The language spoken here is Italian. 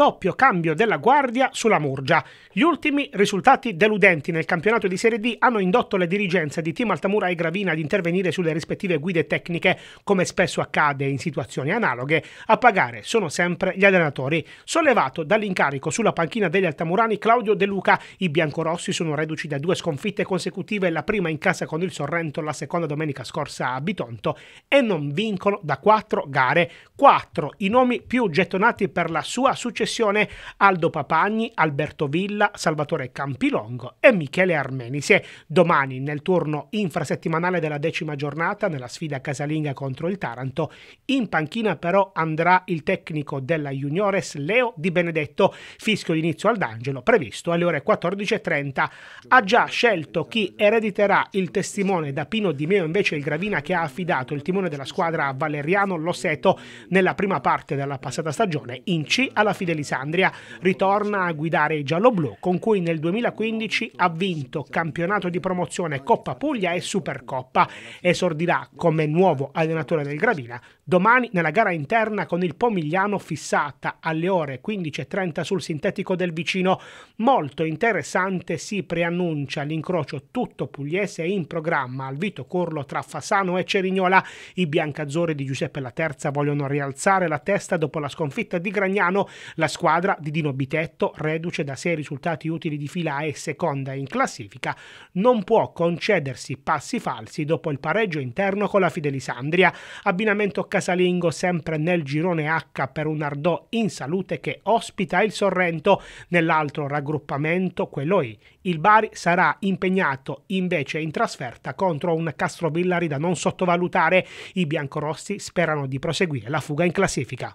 doppio cambio della guardia sulla Murgia. Gli ultimi risultati deludenti nel campionato di Serie D hanno indotto le dirigenze di Team Altamura e Gravina ad intervenire sulle rispettive guide tecniche, come spesso accade in situazioni analoghe. A pagare sono sempre gli allenatori. Sollevato dall'incarico sulla panchina degli Altamurani Claudio De Luca, i biancorossi sono reduci da due sconfitte consecutive, la prima in casa con il Sorrento, la seconda domenica scorsa a Bitonto, e non vincono da quattro gare. Quattro i nomi più gettonati per la sua successione sessione Aldo Papagni, Alberto Villa, Salvatore Campilongo e Michele Armeni. Se domani nel turno infrasettimanale della decima giornata nella sfida casalinga contro il Taranto, in panchina però andrà il tecnico della Juniores Leo Di Benedetto, fischio d'inizio al D'Angelo previsto alle ore 14.30. Ha già scelto chi erediterà il testimone da Pino Di Meo invece il Gravina che ha affidato il timone della squadra a Valeriano Losseto nella prima parte della passata stagione in C alla fine Delisandria ritorna a guidare i gialloblu, con cui nel 2015 ha vinto campionato di promozione Coppa Puglia e Supercoppa. Esordirà come nuovo allenatore del Gravina domani nella gara interna con il Pomigliano fissata alle ore 15.30 sul sintetico del vicino. Molto interessante si preannuncia l'incrocio tutto pugliese in programma al Vito Corlo tra Fasano e Cerignola. I biancazzori di Giuseppe La Terza vogliono rialzare la testa dopo la sconfitta di Gragnano. La squadra di Dino Bitetto, reduce da sei risultati utili di fila e seconda in classifica, non può concedersi passi falsi dopo il pareggio interno con la Fidelisandria, abbinamento casalingo sempre nel girone H per un Ardò in salute che ospita il Sorrento. Nell'altro raggruppamento, quello I, il Bari sarà impegnato invece in trasferta contro un Castrovillari da non sottovalutare. I biancorossi sperano di proseguire la fuga in classifica.